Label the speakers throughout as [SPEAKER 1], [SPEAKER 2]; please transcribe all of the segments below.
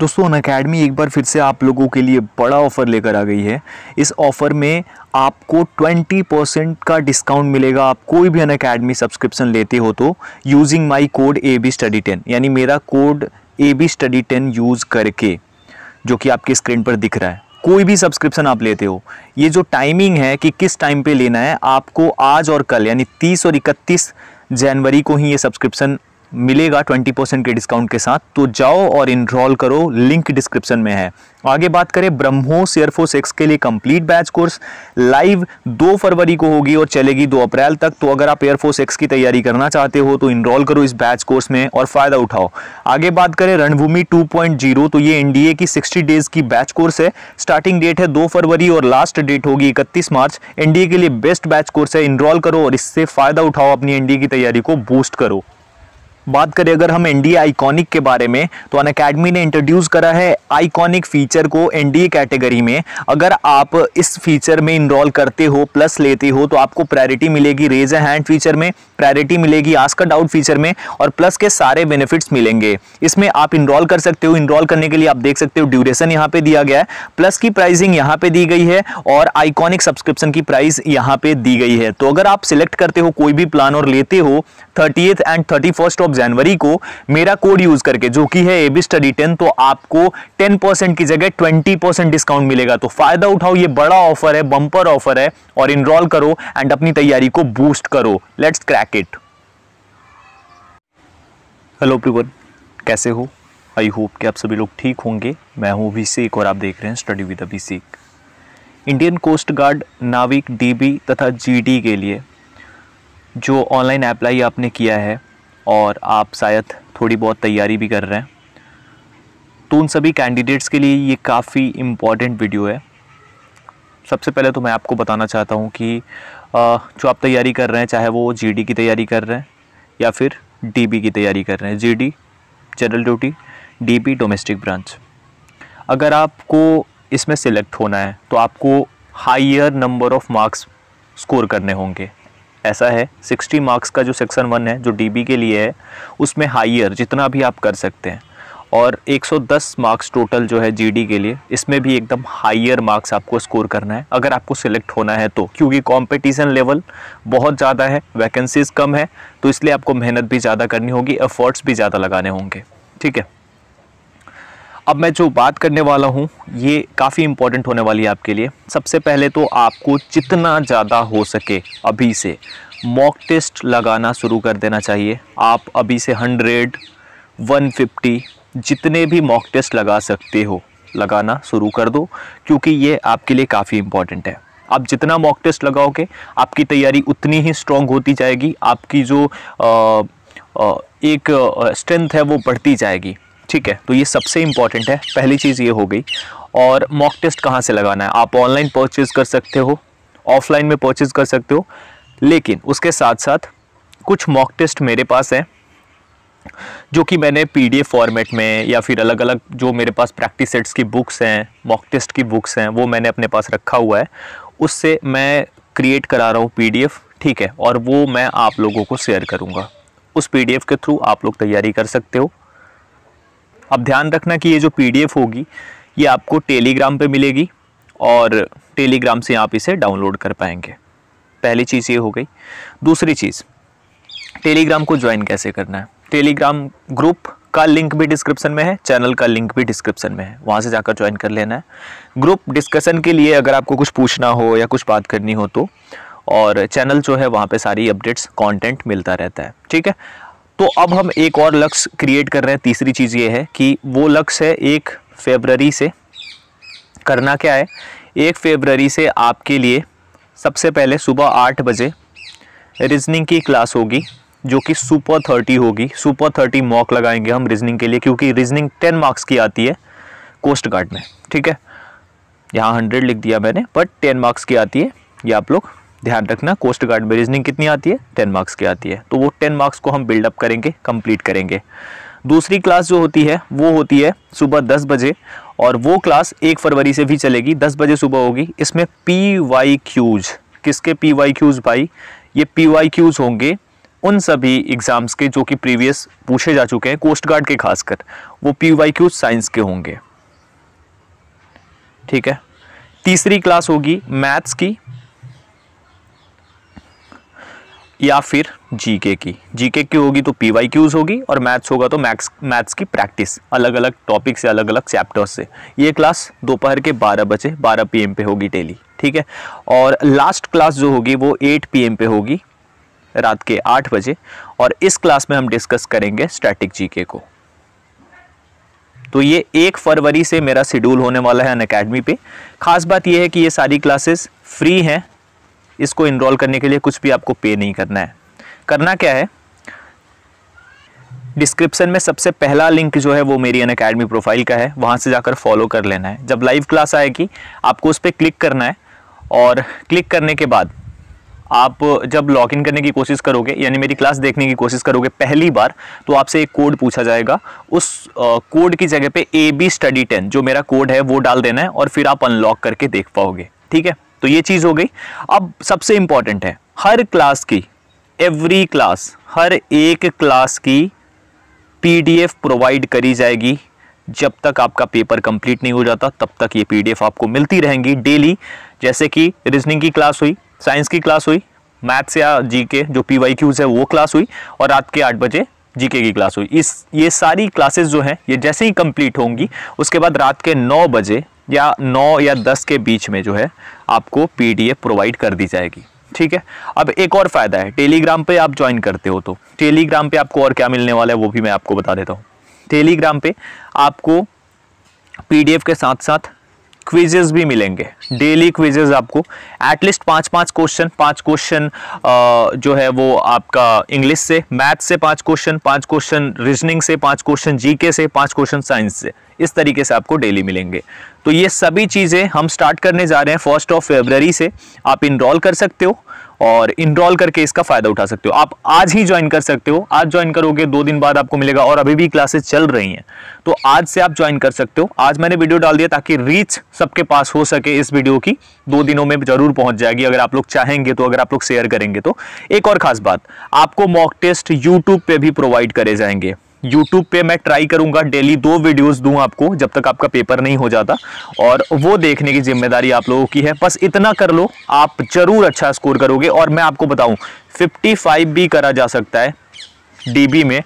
[SPEAKER 1] दोस्तों अन अकेडमी एक बार फिर से आप लोगों के लिए बड़ा ऑफ़र लेकर आ गई है इस ऑफ़र में आपको 20 परसेंट का डिस्काउंट मिलेगा आप कोई भी अन अकेडमी सब्सक्रिप्शन लेते हो तो using my code A B study ten यानी मेरा code A B study ten use करके जो कि आपके स्क्रीन पर दिख रहा है कोई भी सब्सक्रिप्शन आप लेते हो ये जो टाइमिंग है कि किस टाइम पे लेना है आपको आज और कल यानी 30 और 31 जनवरी को ही ये सब्सक्रिप्शन मिलेगा 20 परसेंट के डिस्काउंट के साथ तो जाओ और इनरोल करो लिंक डिस्क्रिप्शन में है आगे बात करें ब्रह्मोस एयरफोर्स एक्स के लिए कंप्लीट बैच कोर्स लाइव दो फरवरी को होगी और चलेगी दो अप्रैल तक तो अगर आप एयरफोर्स एक्स की तैयारी करना चाहते हो तो इनरोल करो इस बैच कोर्स में और फ़ायदा उठाओ आगे बात करें रणभूमि टू तो ये एनडीए की सिक्सटी डेज की बैच कोर्स है स्टार्टिंग डेट है दो फरवरी और लास्ट डेट होगी इकतीस मार्च एनडीए के लिए बेस्ट बैच कोर्स है इनरोल करो और इससे फ़ायदा उठाओ अपनी एनडीए की तैयारी को बूस्ट करो बात करें अगर हम एनडीए आइकॉनिक के बारे में तो अन अकेडमी ने इंट्रोड्यूस करा है आइकॉनिक फीचर को एनडीए कैटेगरी में अगर आप इस फीचर में इनरोल करते हो प्लस लेते हो तो आपको प्रायोरिटी मिलेगी रेज ए हैंड फीचर में प्रायोरिटी मिलेगी आस्क डाउट फीचर में और प्लस के सारे बेनिफिट्स मिलेंगे इसमें आप इनरोल कर सकते हो इनरोल करने के लिए आप देख सकते हो ड्यूरेशन यहाँ पे दिया गया है प्लस की प्राइसिंग यहाँ पे दी गई है और आइकॉनिक सब्सक्रिप्शन की प्राइस यहाँ पे दी गई है तो अगर आप सिलेक्ट करते हो कोई भी प्लान और लेते हो thirty and thirty first of January को मेरा कोड यूज करके जो कि है ए बी स्टडी टेन तो आपको टेन परसेंट की जगह ट्वेंटी परसेंट डिस्काउंट मिलेगा तो फायदा उठाओ ये बड़ा ऑफर है बम्पर ऑफर है और इनरोल करो एंड अपनी तैयारी को बूस्ट करो लेट्स क्रैक इट हेलो प्रिवर कैसे हो आई होप कि आप सभी लोग ठीक होंगे मैं हूँ अभिषेक और आप देख रहे हैं study with Abhishek Indian Coast Guard नाविक डीबी तथा जीडी के लिए जो ऑनलाइन अप्लाई आपने किया है और आप शायद थोड़ी बहुत तैयारी भी कर रहे हैं तो उन सभी कैंडिडेट्स के लिए ये काफ़ी इम्पॉर्टेंट वीडियो है सबसे पहले तो मैं आपको बताना चाहता हूँ कि जो आप तैयारी कर रहे हैं चाहे वो जीडी की तैयारी कर रहे हैं या फिर डीबी की तैयारी कर रहे हैं GD general duty DB domestic branch अगर आपको इसमें सेलेक्ट होना है तो आपको higher number of marks score करने होंगे ऐसा है 60 मार्क्स का जो सेक्शन वन है जो डीबी के लिए है उसमें हाइयर जितना भी आप कर सकते हैं और 110 मार्क्स टोटल जो है जीडी के लिए इसमें भी एकदम हाइयर मार्क्स आपको स्कोर करना है अगर आपको सिलेक्ट होना है तो क्योंकि कंपटीशन लेवल बहुत ज़्यादा है वैकेंसीज कम है तो इसलिए आपको मेहनत भी ज़्यादा करनी होगी एफर्ट्स भी ज़्यादा लगाने होंगे ठीक है अब मैं जो बात करने वाला हूँ ये काफ़ी इम्पॉर्टेंट होने वाली है आपके लिए सबसे पहले तो आपको जितना ज़्यादा हो सके अभी से मॉक टेस्ट लगाना शुरू कर देना चाहिए आप अभी से हंड्रेड वन फिफ्टी जितने भी मॉक टेस्ट लगा सकते हो लगाना शुरू कर दो क्योंकि ये आपके लिए काफ़ी इम्पॉर्टेंट है आप जितना मॉक टेस्ट लगाओगे आपकी तैयारी उतनी ही स्ट्रॉन्ग होती जाएगी आपकी जो आ, आ, एक स्ट्रेंथ है वो बढ़ती जाएगी ठीक है तो ये सबसे इम्पॉर्टेंट है पहली चीज़ ये हो गई और मॉक टेस्ट कहाँ से लगाना है आप ऑनलाइन परचेज़ कर सकते हो ऑफलाइन में परचेज़ कर सकते हो लेकिन उसके साथ साथ कुछ मॉक टेस्ट मेरे पास हैं जो कि मैंने पीडीएफ फॉर्मेट में या फिर अलग अलग जो मेरे पास प्रैक्टिस सेट्स की बुक्स हैं मॉक टेस्ट की बुक्स हैं वो मैंने अपने पास रखा हुआ है उससे मैं क्रिएट करा रहा हूँ पीडीएफ ठीक है और वो मैं आप लोगों को शेयर करूँगा उस पीडीएफ के थ्रू आप लोग तैयारी कर सकते हो अब ध्यान रखना कि ये जो पी होगी ये आपको टेलीग्राम पर मिलेगी और टेलीग्राम से आप इसे डाउनलोड कर पाएंगे पहली चीज़ ये हो गई दूसरी चीज़ टेलीग्राम को ज्वाइन कैसे करना है टेलीग्राम ग्रुप का लिंक भी डिस्क्रिप्शन में है चैनल का लिंक भी डिस्क्रिप्शन में है वहाँ से जाकर ज्वाइन कर लेना है ग्रुप डिस्कशन के लिए अगर आपको कुछ पूछना हो या कुछ बात करनी हो तो और चैनल जो है वहाँ पे सारी अपडेट्स कंटेंट मिलता रहता है ठीक है तो अब हम एक और लक्ष्य क्रिएट कर रहे हैं तीसरी चीज़ ये है कि वो लक्ष्य है एक फेबररी से करना क्या है एक फेबररी से आपके लिए सबसे पहले सुबह आठ बजे रीजनिंग की क्लास होगी जो कि सुपर थर्टी होगी सुपर थर्टी मॉक लगाएंगे हम रीजनिंग के लिए क्योंकि रीजनिंग टेन मार्क्स की आती है कोस्ट गार्ड में ठीक है यहाँ हंड्रेड लिख दिया मैंने बट टेन मार्क्स की आती है ये आप लोग ध्यान रखना कोस्ट गार्ड में रीजनिंग कितनी आती है टेन मार्क्स की आती है तो वो टेन मार्क्स को हम बिल्डअप करेंगे कंप्लीट करेंगे दूसरी क्लास जो होती है वो होती है सुबह दस बजे और वो क्लास एक फरवरी से भी चलेगी दस बजे सुबह होगी इसमें पी वाई क्यूज किसके पी वाई क्यूज भाई ये पी वाई क्यूज होंगे उन सभी एग्ज़ाम्स के जो कि प्रीवियस पूछे जा चुके हैं कोस्ट गार्ड के खासकर वो पी वाई क्यूज साइंस के होंगे ठीक है तीसरी क्लास होगी मैथ्स की या फिर जीके की जीके की होगी तो पी वाई क्यूज़ होगी और मैथ्स होगा तो मैथ्स मैथ्स की प्रैक्टिस अलग अलग टॉपिक से अलग अलग चैप्टर्स से ये क्लास दोपहर के 12 बजे 12 पीएम पे होगी डेली ठीक है और लास्ट क्लास जो होगी वो 8 पीएम पे होगी रात के 8 बजे और इस क्लास में हम डिस्कस करेंगे स्टैटिक जी को तो ये एक फरवरी से मेरा शेड्यूल होने वाला है अन अकेडमी पे खास बात यह है कि ये सारी क्लासेस फ्री हैं इसको इनरोल करने के लिए कुछ भी आपको पे नहीं करना है करना क्या है डिस्क्रिप्शन में सबसे पहला लिंक जो है वो मेरी अन अकेडमी प्रोफाइल का है वहाँ से जाकर फॉलो कर लेना है जब लाइव क्लास आएगी आपको उस पर क्लिक करना है और क्लिक करने के बाद आप जब लॉग इन करने की कोशिश करोगे यानी मेरी क्लास देखने की कोशिश करोगे पहली बार तो आपसे एक कोड पूछा जाएगा उस कोड की जगह पे ए बी स्टडी टेन जो मेरा कोड है वो डाल देना है और फिर आप अनलॉक करके देख पाओगे ठीक है तो ये चीज़ हो गई अब सबसे इंपॉर्टेंट है हर क्लास की एवरी क्लास हर एक क्लास की पीडीएफ प्रोवाइड करी जाएगी जब तक आपका पेपर कंप्लीट नहीं हो जाता तब तक ये पीडीएफ आपको मिलती रहेंगी डेली जैसे कि रीजनिंग की क्लास हुई साइंस की क्लास हुई मैथ्स या जीके जो पी वाई क्यूज़ है वो क्लास हुई और रात के आठ बजे जीके की क्लास हुई इस ये सारी क्लासेस जो हैं ये जैसे ही कंप्लीट होंगी उसके बाद रात के नौ बजे या नौ या दस के बीच में जो है आपको पीडीएफ प्रोवाइड कर दी जाएगी ठीक है अब एक और फ़ायदा है टेलीग्राम पे आप ज्वाइन करते हो तो टेलीग्राम पे आपको और क्या मिलने वाला है वो भी मैं आपको बता देता हूँ टेलीग्राम पे आपको पीडीएफ के साथ साथ क्विजेज भी मिलेंगे डेली क्विजेज आपको एटलीस्ट पाँच पाँच क्वेश्चन पाँच क्वेश्चन जो है वो आपका इंग्लिश से मैथ से पाँच क्वेश्चन पाँच क्वेश्चन रीजनिंग से पाँच क्वेश्चन जीके से पाँच क्वेश्चन साइंस से इस तरीके से आपको डेली मिलेंगे तो ये सभी चीज़ें हम स्टार्ट करने जा रहे हैं फर्स्ट ऑफ फेबररी से आप इनरोल कर सकते हो और इनरोल करके इसका फ़ायदा उठा सकते हो आप आज ही ज्वाइन कर सकते हो आज ज्वाइन करोगे दो दिन बाद आपको मिलेगा और अभी भी क्लासेस चल रही हैं तो आज से आप ज्वाइन कर सकते हो आज मैंने वीडियो डाल दिया ताकि रीच सबके पास हो सके इस वीडियो की दो दिनों में ज़रूर पहुंच जाएगी अगर आप लोग चाहेंगे तो अगर आप लोग शेयर करेंगे तो एक और ख़ास बात आपको मॉक टेस्ट यूट्यूब पर भी प्रोवाइड करे जाएंगे यूट्यूब पे मैं ट्राई करूंगा डेली दो वीडियोस दूँ आपको जब तक आपका पेपर नहीं हो जाता और वो देखने की जिम्मेदारी आप लोगों की है बस इतना कर लो आप ज़रूर अच्छा स्कोर करोगे और मैं आपको बताऊँ फिफ्टी भी करा जा सकता है डी में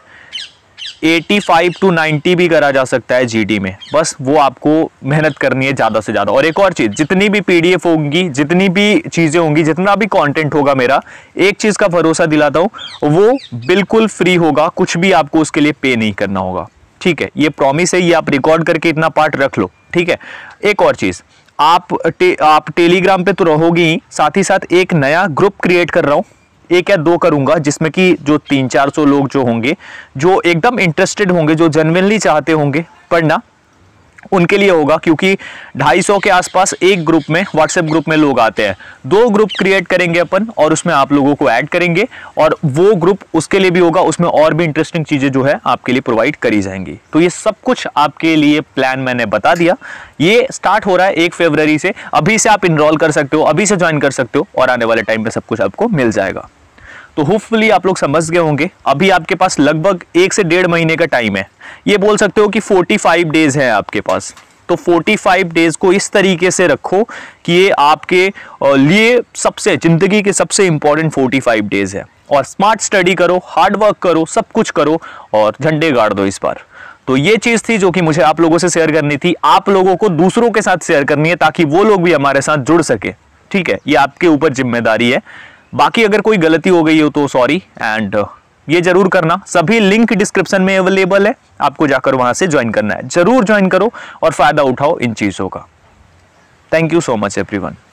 [SPEAKER 1] 85 टू 90 भी करा जा सकता है जीडी में बस वो आपको मेहनत करनी है ज़्यादा से ज़्यादा और एक और चीज़ जितनी भी पीडीएफ होगी जितनी भी चीज़ें होंगी जितना भी कंटेंट होगा मेरा एक चीज़ का भरोसा दिलाता हूँ वो बिल्कुल फ्री होगा कुछ भी आपको उसके लिए पे नहीं करना होगा ठीक है ये प्रॉमिस है ये आप रिकॉर्ड करके इतना पार्ट रख लो ठीक है एक और चीज़ आप टे, आप टेलीग्राम पे तो रहोगे ही साथ ही साथ एक नया ग्रुप क्रिएट कर रहा हूँ एक या दो करूंगा जिसमें कि जो तीन चार सौ लोग जो होंगे जो एकदम इंटरेस्टेड होंगे जो जनविनली चाहते होंगे पढ़ना उनके लिए होगा क्योंकि 250 के आसपास एक ग्रुप में व्हाट्सएप ग्रुप में लोग आते हैं दो ग्रुप क्रिएट करेंगे अपन और उसमें आप लोगों को ऐड करेंगे और वो ग्रुप उसके लिए भी होगा उसमें और भी इंटरेस्टिंग चीज़ें जो है आपके लिए प्रोवाइड करी जाएंगी तो ये सब कुछ आपके लिए प्लान मैंने बता दिया ये स्टार्ट हो रहा है एक फेबररी से अभी से आप इनरोल कर सकते हो अभी से ज्वाइन कर सकते हो और आने वाले टाइम पर सब कुछ आपको मिल जाएगा तो होपफुली आप लोग समझ गए होंगे अभी आपके पास लगभग एक से डेढ़ महीने का टाइम है ये बोल सकते हो कि 45 डेज़ है आपके पास तो 45 डेज़ को इस तरीके से रखो कि ये आपके लिए सबसे ज़िंदगी के सबसे इम्पॉर्टेंट 45 डेज़ है और स्मार्ट स्टडी करो हार्ड वर्क करो सब कुछ करो और झंडे गाड़ दो इस बार तो ये चीज़ थी जो कि मुझे आप लोगों से शेयर करनी थी आप लोगों को दूसरों के साथ शेयर करनी है ताकि वो लोग भी हमारे साथ जुड़ सके ठीक है ये आपके ऊपर जिम्मेदारी है बाकी अगर कोई गलती हो गई हो तो सॉरी एंड uh, ये जरूर करना सभी लिंक डिस्क्रिप्शन में अवेलेबल है आपको जाकर वहां से ज्वाइन करना है जरूर ज्वाइन करो और फायदा उठाओ इन चीज़ों का thank you so much everyone